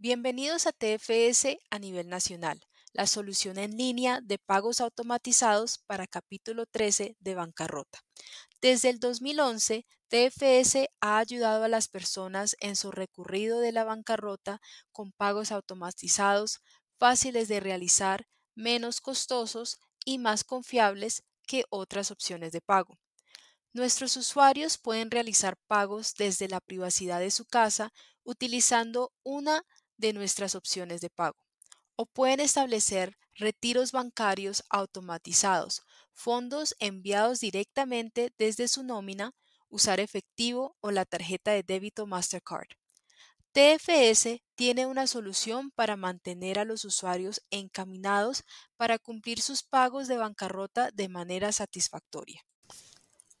Bienvenidos a TFS a nivel nacional, la solución en línea de pagos automatizados para capítulo 13 de bancarrota. Desde el 2011, TFS ha ayudado a las personas en su recorrido de la bancarrota con pagos automatizados, fáciles de realizar, menos costosos y más confiables que otras opciones de pago. Nuestros usuarios pueden realizar pagos desde la privacidad de su casa utilizando una de nuestras opciones de pago. O pueden establecer retiros bancarios automatizados, fondos enviados directamente desde su nómina, usar efectivo o la tarjeta de débito Mastercard. TFS tiene una solución para mantener a los usuarios encaminados para cumplir sus pagos de bancarrota de manera satisfactoria.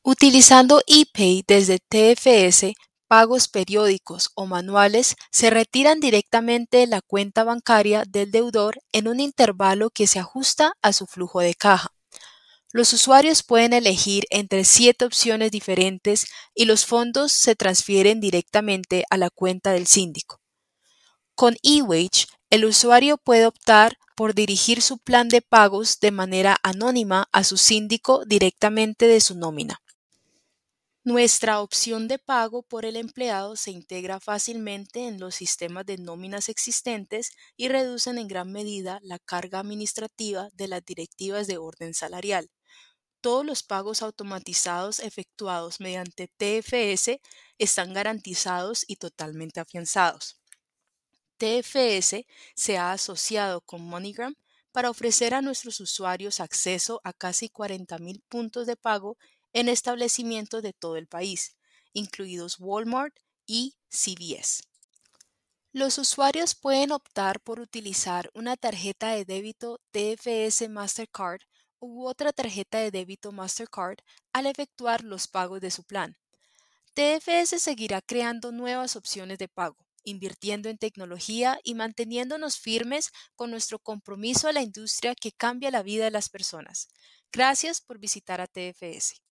Utilizando ePay desde TFS pagos periódicos o manuales se retiran directamente de la cuenta bancaria del deudor en un intervalo que se ajusta a su flujo de caja. Los usuarios pueden elegir entre siete opciones diferentes y los fondos se transfieren directamente a la cuenta del síndico. Con eWage, el usuario puede optar por dirigir su plan de pagos de manera anónima a su síndico directamente de su nómina. Nuestra opción de pago por el empleado se integra fácilmente en los sistemas de nóminas existentes y reducen en gran medida la carga administrativa de las directivas de orden salarial. Todos los pagos automatizados efectuados mediante TFS están garantizados y totalmente afianzados. TFS se ha asociado con MoneyGram para ofrecer a nuestros usuarios acceso a casi 40.000 puntos de pago en establecimientos de todo el país, incluidos Walmart y CVS. Los usuarios pueden optar por utilizar una tarjeta de débito TFS Mastercard u otra tarjeta de débito Mastercard al efectuar los pagos de su plan. TFS seguirá creando nuevas opciones de pago, invirtiendo en tecnología y manteniéndonos firmes con nuestro compromiso a la industria que cambia la vida de las personas. Gracias por visitar a TFS.